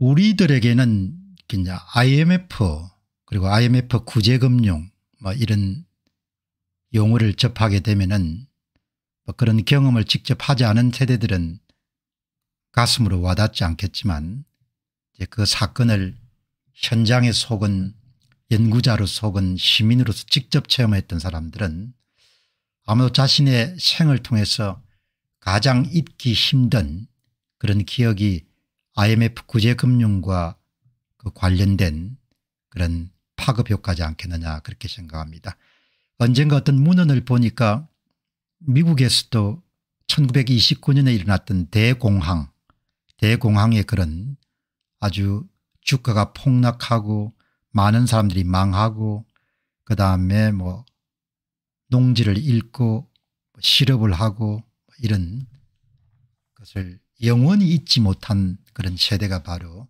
우리들에게는 이제 IMF 그리고 IMF 구제금융 뭐 이런 용어를 접하게 되면은 뭐 그런 경험을 직접 하지 않은 세대들은 가슴으로 와닿지 않겠지만 이제 그 사건을 현장에 속은 연구자로 속은 시민으로서 직접 체험했던 사람들은 아마도 자신의 생을 통해서 가장 잊기 힘든 그런 기억이 IMF 구제금융과 그 관련된 그런 파급 효과지 않겠느냐 그렇게 생각합니다. 언젠가 어떤 문헌을 보니까 미국에서도 1929년에 일어났던 대공황 대공황의 그런 아주 주가가 폭락하고 많은 사람들이 망하고 그 다음에 뭐 농지를 잃고 뭐 실업을 하고 뭐 이런 것을 영원히 잊지 못한 그런 세대가 바로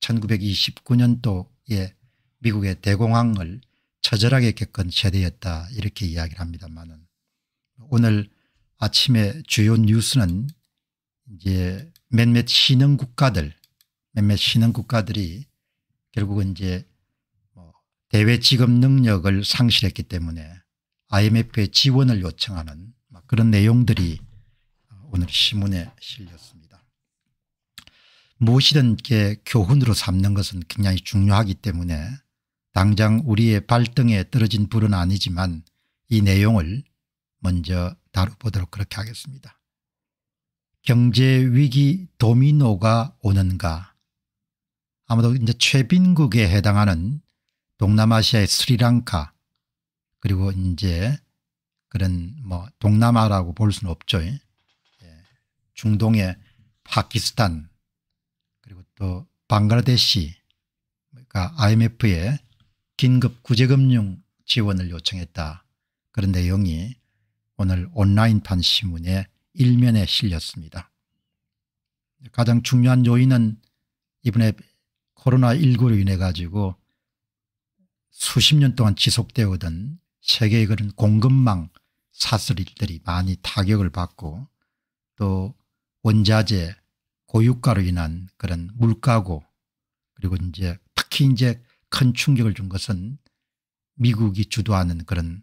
1929년도에 미국의 대공황을 처절하게 겪은 세대였다 이렇게 이야기를 합니다만은 오늘 아침에 주요 뉴스는 이제 몇몇 신흥 국가들 몇몇 신흥 국가들이 결국은 이제 뭐 대외 지급 능력을 상실했기 때문에 IMF의 지원을 요청하는 그런 내용들이 오늘 신문에 실렸습니다. 무엇이든 게 교훈으로 삼는 것은 굉장히 중요하기 때문에 당장 우리의 발등에 떨어진 불은 아니지만 이 내용을 먼저 다뤄보도록 그렇게 하겠습니다. 경제위기 도미노가 오는가 아마도 이제 최빈국에 해당하는 동남아시아의 스리랑카 그리고 이제 그런 뭐 동남아라고 볼 수는 없죠. 중동의 파키스탄 그리고 또방글라데시 그러니까 IMF에 긴급 구제금융 지원을 요청했다. 그런 내용이 오늘 온라인판 신문의 일면에 실렸습니다. 가장 중요한 요인은 이번에 코로나19로 인해 가지고 수십 년 동안 지속되어 오던 세계의 그런 공급망 사슬들이 많이 타격을 받고 또 원자재 고유가로 인한 그런 물가고 그리고 이제 특히 이제 큰 충격을 준 것은 미국이 주도하는 그런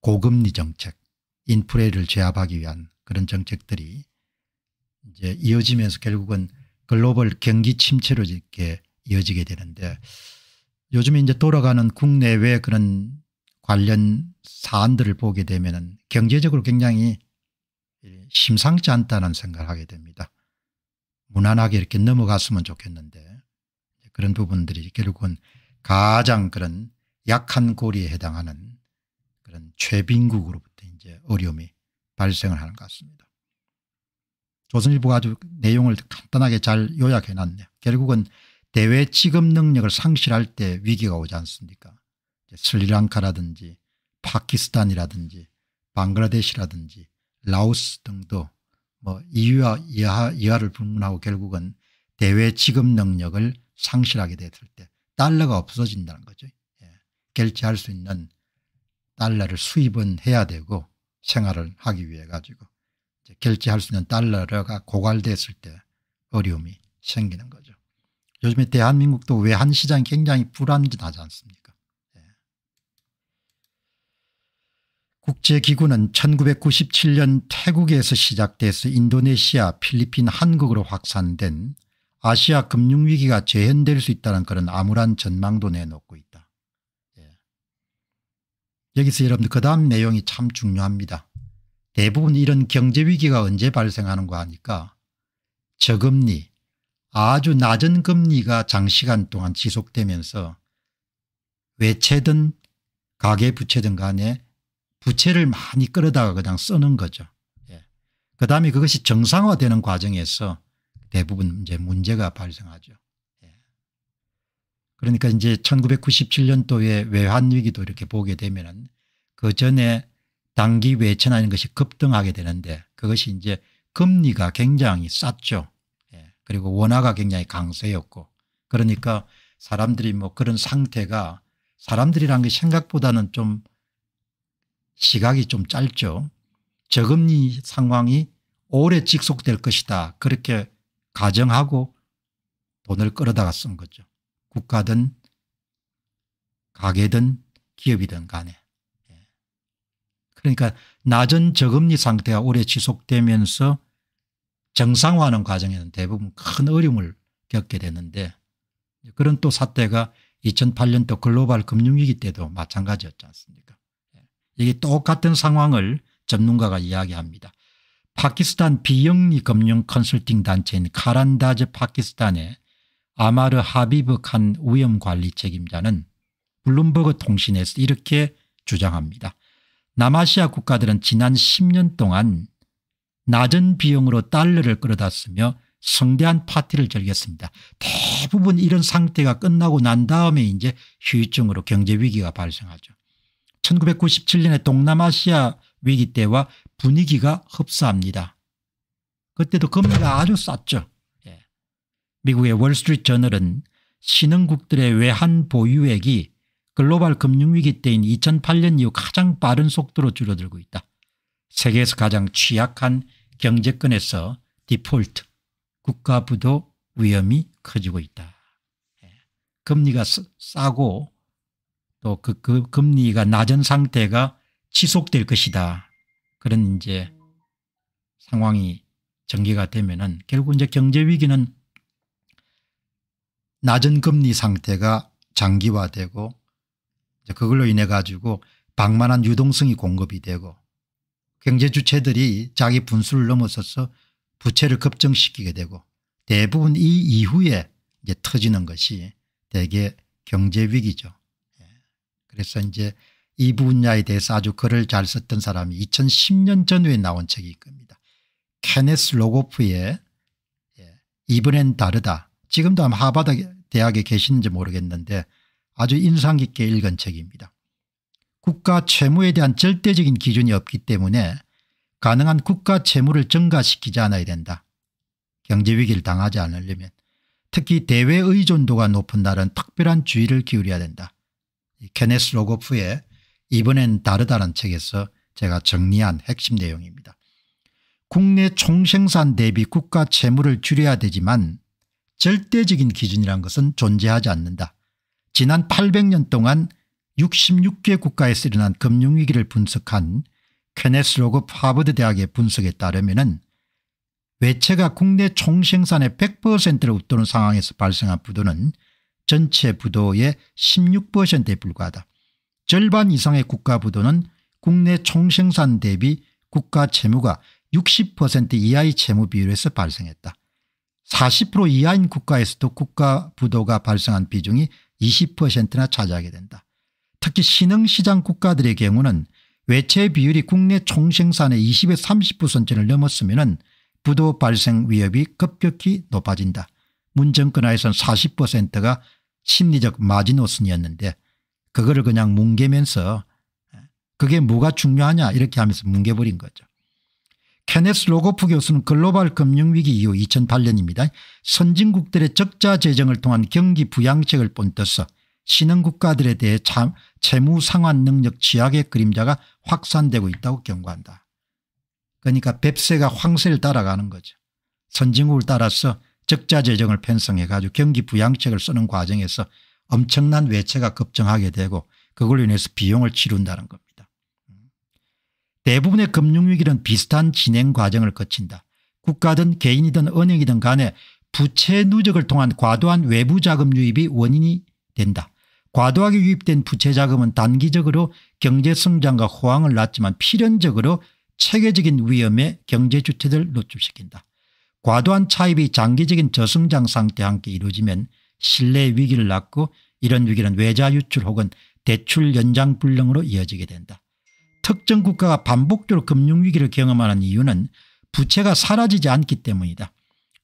고금리 정책 인플레를 제압하기 위한 그런 정책들이 이제 이어지면서 결국은 글로벌 경기 침체로 이렇게 이어지게 되는데 요즘에 이제 돌아가는 국내외 그런 관련 사안들을 보게 되면 은 경제적으로 굉장히 예, 심상치 않다는 생각을 하게 됩니다. 무난하게 이렇게 넘어갔으면 좋겠는데 그런 부분들이 결국은 가장 그런 약한 고리에 해당하는 그런 최빈국으로부터 이제 어려움이 발생을 하는 것 같습니다. 조선일보가 아주 내용을 간단하게 잘 요약해 놨네요. 결국은 대외 지급 능력을 상실할 때 위기가 오지 않습니까? 스리랑카라든지 파키스탄이라든지 방글라데시라든지 라오스 등도 뭐 이유와 이하, 이하를 불문하고 결국은 대외 지급 능력을 상실하게 됐을 때 달러가 없어진다는 거죠. 예. 결제할 수 있는 달러를 수입은 해야 되고 생활을 하기 위해 가지고 이제 결제할 수 있는 달러가 고갈됐을 때 어려움이 생기는 거죠. 요즘에 대한민국도 외환시장이 굉장히 불안진하지 않습니까 국제기구는 1997년 태국에서 시작돼서 인도네시아 필리핀 한국으로 확산된 아시아 금융위기가 재현될 수 있다는 그런 암울한 전망도 내놓고 있다. 예. 여기서 여러분들 그 다음 내용이 참 중요합니다. 대부분 이런 경제위기가 언제 발생하는가 하니까 저금리 아주 낮은 금리가 장시간 동안 지속되면서 외채든 가계부채든 간에 부채를 많이 끌어다가 그냥 쓰는 거죠. 예. 그다음에 그것이 정상화되는 과정에서 대부분 이제 문제가 발생하죠. 예. 그러니까 이제 1997년도에 외환위기도 이렇게 보게 되면그 전에 단기 외채라는 것이 급등하게 되는데 그것이 이제 금리가 굉장히 쌌죠. 예. 그리고 원화가 굉장히 강세였고 그러니까 사람들이 뭐 그런 상태가 사람들이란 게 생각보다는 좀 시각이 좀 짧죠. 저금리 상황이 오래 지속될 것이다 그렇게 가정하고 돈을 끌어다가 쓴 거죠. 국가든 가게든 기업이든 간에. 예. 그러니까 낮은 저금리 상태가 오래 지속되면서 정상화하는 과정에는 대부분 큰 어려움을 겪게 되는데 그런 또 사태가 2008년도 글로벌 금융위기 때도 마찬가지였지 않습니까 이게 똑같은 상황을 전문가가 이야기합니다. 파키스탄 비영리 금융 컨설팅 단체인 카란다즈 파키스탄의 아마르 하비브 칸 위험관리 책임자는 블룸버그 통신에서 이렇게 주장합니다. 남아시아 국가들은 지난 10년 동안 낮은 비용으로 달러를 끌어다 쓰며 성대한 파티를 즐겼습니다. 대부분 이런 상태가 끝나고 난 다음에 이제 휴유증으로 경제위기가 발생하죠. 1997년의 동남아시아 위기 때와 분위기가 흡사합니다. 그때도 금리가 아주 쌌죠. 예. 미국의 월스트리트 저널은 신흥국들의 외환 보유액이 글로벌 금융위기 때인 2008년 이후 가장 빠른 속도로 줄어들고 있다. 세계에서 가장 취약한 경제권에서 디폴트 국가부도 위험이 커지고 있다. 예. 금리가 싸고 또그 금리가 낮은 상태가 지속될 것이다. 그런 이제 상황이 전개가 되면은 결국 이제 경제 위기는 낮은 금리 상태가 장기화되고 그걸로 인해 가지고 방만한 유동성이 공급이 되고 경제 주체들이 자기 분수를 넘어서서 부채를 급증시키게 되고 대부분 이 이후에 이제 터지는 것이 대개 경제 위기죠. 그래서 이제 이 분야에 대해서 아주 글을 잘 썼던 사람이 2010년 전후에 나온 책일 겁니다. 케네스 로고프의 예, 이번엔 다르다. 지금도 아마 하바드 대학에 계시는지 모르겠는데 아주 인상 깊게 읽은 책입니다. 국가 채무에 대한 절대적인 기준이 없기 때문에 가능한 국가 채무를 증가시키지 않아야 된다. 경제위기를 당하지 않으려면 특히 대외 의존도가 높은 날은 특별한 주의를 기울여야 된다. 케네스 로고프의 이번엔 다르다는 책에서 제가 정리한 핵심 내용입니다. 국내 총생산 대비 국가 채무를 줄여야 되지만 절대적인 기준이란 것은 존재하지 않는다. 지난 800년 동안 66개 국가에서 일어난 금융위기를 분석한 케네스 로고프 하버드대학의 분석에 따르면 외채가 국내 총생산의 100%를 웃도는 상황에서 발생한 부도는 전체 부도의 16%에 불과하다. 절반 이상의 국가 부도는 국내 총생산 대비 국가 채무가 60% 이하의 채무 비율에서 발생했다. 40% 이하인 국가에서도 국가 부도가 발생한 비중이 20%나 차지하게 된다. 특히 신흥시장 국가들의 경우는 외채 비율이 국내 총생산의 20에 30%를 넘었으면 부도 발생 위협이 급격히 높아진다. 문정권하에선 40%가 심리적 마지노선이었는데 그거를 그냥 뭉개면서 그게 뭐가 중요하냐 이렇게 하면서 뭉개버린 거죠. 케네스 로고프 교수는 글로벌 금융위기 이후 2008년입니다. 선진국들의 적자 재정을 통한 경기 부양책을 본떠서 신흥국가들에 대해 참 재무 상환 능력 취약의 그림자가 확산되고 있다고 경고한다. 그러니까 뱁새가 황새를 따라가는 거죠. 선진국을 따라서 적자 재정을 편성해 가지고 경기 부양책을 쓰는 과정에서 엄청난 외채가 급증하게 되고 그걸로 인해서 비용을 치룬다는 겁니다. 대부분의 금융위기는 비슷한 진행 과정을 거친다. 국가든 개인이든 은행이든 간에 부채 누적을 통한 과도한 외부 자금 유입이 원인이 된다. 과도하게 유입된 부채 자금은 단기적으로 경제 성장과 호황을 낳지만 필연적으로 체계적인 위험에 경제 주체를 노출시킨다. 과도한 차입이 장기적인 저성장 상태와 함께 이루어지면 신뢰 위기를 낳고 이런 위기는 외자 유출 혹은 대출 연장 불능으로 이어지게 된다. 특정 국가가 반복적으로 금융위기를 경험하는 이유는 부채가 사라지지 않기 때문이다.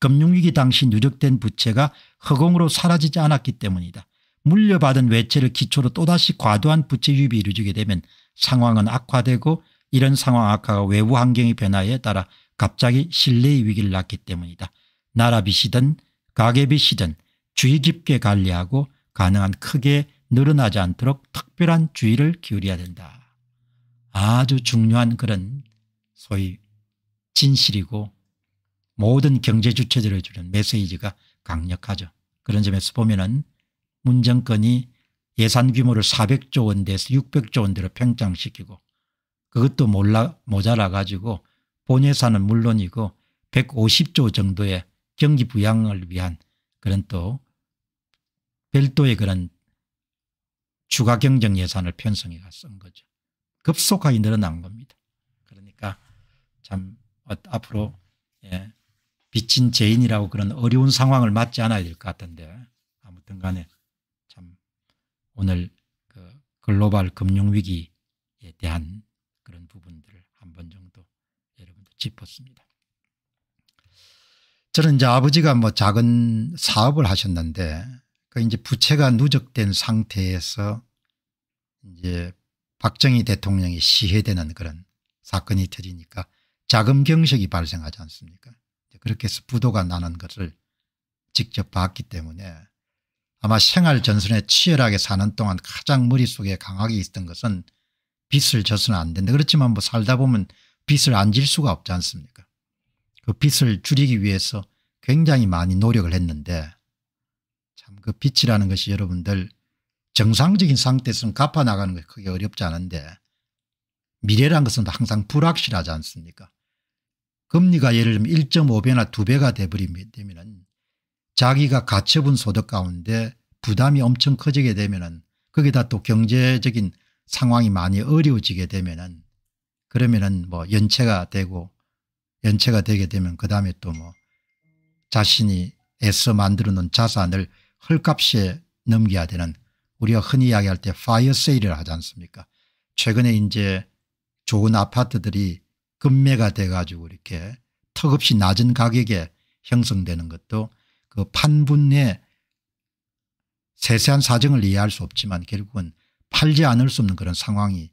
금융위기 당시 누적된 부채가 허공으로 사라지지 않았기 때문이다. 물려받은 외채를 기초로 또다시 과도한 부채 유입이 이루어지게 되면 상황은 악화되고 이런 상황 악화가 외부 환경의 변화에 따라 갑자기 신뢰의 위기를 낳기 때문이다. 나라 빚이든 가계 빚이든 주의 깊게 관리하고 가능한 크게 늘어나지 않도록 특별한 주의를 기울여야 된다. 아주 중요한 그런 소위 진실이고 모든 경제 주체들을 주는 메시지가 강력하죠. 그런 점에서 보면 문정권이 예산 규모를 400조 원대에서 600조 원대로 평장시키고 그것도 몰라 모자라 가지고 본예산은 물론이고 150조 정도의 경기 부양을 위한 그런 또 별도의 그런 추가 경정 예산을 편성해가 쓴 거죠. 급속하게 늘어난 겁니다. 그러니까 참 앞으로 예, 빚진 죄인이라고 그런 어려운 상황을 맞지 않아야 될 것 같은데 아무튼 간에 참 오늘 그 글로벌 금융위기에 대한 그런 부분들을 한 번 정도 여러분들 짚었습니다. 저는 이제 아버지가 뭐 작은 사업을 하셨는데 그 이제 부채가 누적된 상태에서 이제 박정희 대통령이 시해되는 그런 사건이 터지니까 자금 경색이 발생하지 않습니까? 그렇게 해서 부도가 나는 것을 직접 봤기 때문에 아마 생활 전선에 치열하게 사는 동안 가장 머릿속에 강하게 있던 것은 빚을 져서는 안 된다. 그렇지만 뭐 살다 보면 빚을 안 질 수가 없지 않습니까 그 빚을 줄이기 위해서 굉장히 많이 노력을 했는데 참그 빚이라는 것이 여러분들 정상적인 상태에서는 갚아나가는 것이 크게 어렵지 않은데 미래란 것은 항상 불확실하지 않습니까 금리가 예를 들면 1.5배나 2배가 돼버리면 자기가 가처분 소득 가운데 부담이 엄청 커지게 되면 은 거기다 또 경제적인 상황이 많이 어려워지게 되면 은 그러면은 뭐 연체가 되고 연체가 되게 되면 그 다음에 또 뭐 자신이 애써 만들어 놓은 자산을 헐값에 넘겨야 되는 우리가 흔히 이야기할 때 파이어 세일을 하지 않습니까 최근에 이제 좋은 아파트들이 급매가 돼가지고 이렇게 턱없이 낮은 가격에 형성되는 것도 그 판분의 세세한 사정을 이해할 수 없지만 결국은 팔지 않을 수 없는 그런 상황이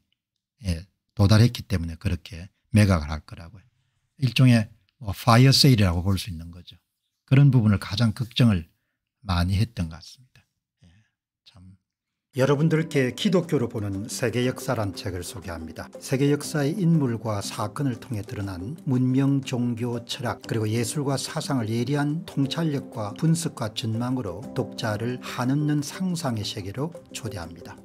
예, 도달했기 때문에 그렇게 매각을 할 거라고요. 일종의 뭐 파이어 세일이라고 볼 수 있는 거죠. 그런 부분을 가장 걱정을 많이 했던 것 같습니다. 예, 참. 여러분들께 기독교로 보는 세계 역사란 책을 소개합니다. 세계 역사의 인물과 사건을 통해 드러난 문명, 종교, 철학 그리고 예술과 사상을 예리한 통찰력과 분석과 전망으로 독자를 한없는 상상의 세계로 초대합니다.